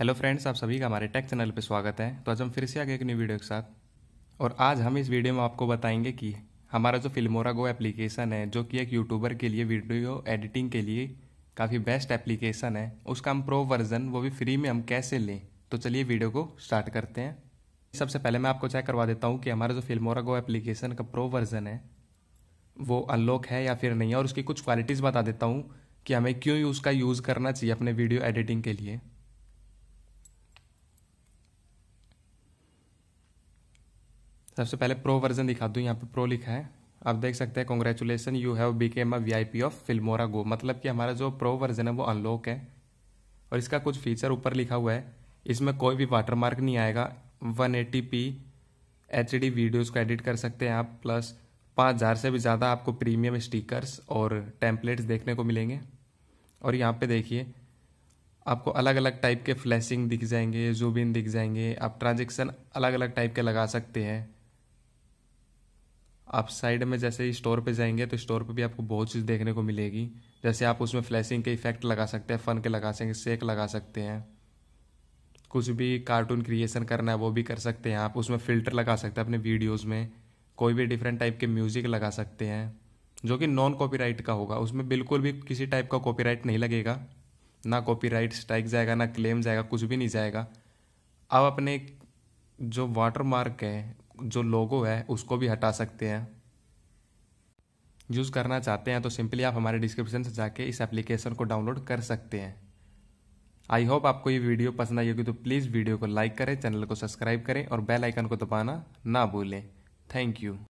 hello friends आप सभी का हमारे टेक चैनल पर स्वागत है तो आज हम फिर से आगे एक न्यू वीडियो के साथ और आज हम इस वीडियो में आपको बताएंगे कि हमारा जो फिल्मोरा गो एप्लीकेशन है जो कि एक यूट्यूबर के लिए वीडियो एडिटिंग के लिए काफ़ी बेस्ट एप्लीकेशन है उसका हम प्रो वर्जन वो भी फ्री में हम कैसे लें तो चलिए वीडियो को स्टार्ट करते हैं सबसे पहले मैं आपको चेक करवा देता हूँ कि हमारा जो फिल्मोरा गो एप्लीकेशन का प्रो वर्जन है वो अनलॉक है या फिर नहीं है और उसकी कुछ क्वालिटीज़ बता देता हूँ कि हमें क्यों उसका यूज़ करना चाहिए अपने वीडियो एडिटिंग के लिए सबसे पहले प्रो वर्जन दिखा दूँ यहाँ पे प्रो लिखा है आप देख सकते हैं congratulation you have became a VIP of Filmora go मतलब कि हमारा जो प्रो वर्जन है वो अनलॉक है और इसका कुछ फीचर ऊपर लिखा हुआ है इसमें कोई भी वाटरमार्क नहीं आएगा one eighty P H D videos को एडिट कर सकते हैं आप प्लस पाँच हज़ार से भी ज़्यादा आपको प्रीमियम स्टिकर्स और टेम्पलेट्स देखने को मिलेंगे और यहाँ पे देखिए आपको अलग अलग टाइप के फ्लैशिंग दिख जाएंगे जूबिन दिख जाएंगे आप ट्रांजेक्शन अलग अलग टाइप के लगा सकते हैं आप साइड में जैसे स्टोर पे जाएंगे तो स्टोर पे भी आपको बहुत चीज़ देखने को मिलेगी जैसे आप उसमें फ्लैशिंग के इफेक्ट लगा सकते हैं फ़न के लगा सकते हैं सेक लगा सकते हैं कुछ भी कार्टून क्रिएशन करना है वो भी कर सकते हैं आप उसमें फ़िल्टर लगा सकते हैं अपने वीडियोज़ में कोई भी डिफरेंट टाइप के म्यूज़िक लगा सकते हैं जो कि नॉन कॉपीराइट का होगा उसमें बिल्कुल भी किसी टाइप का कॉपीराइट नहीं लगेगा ना कॉपीराइट स्ट्राइक जाएगा ना क्लेम जाएगा कुछ भी नहीं जाएगा अब अपने जो वाटर मार्क है जो लोगो है उसको भी हटा सकते हैं यूज़ करना चाहते हैं तो सिंपली आप हमारे डिस्क्रिप्शन से जाके इस एप्लीकेशन को डाउनलोड कर सकते हैं आई होप आपको ये वीडियो पसंद आई होगी तो प्लीज़ वीडियो को लाइक करें चैनल को सब्सक्राइब करें और बेल आइकन को दबाना ना भूलें थैंक यू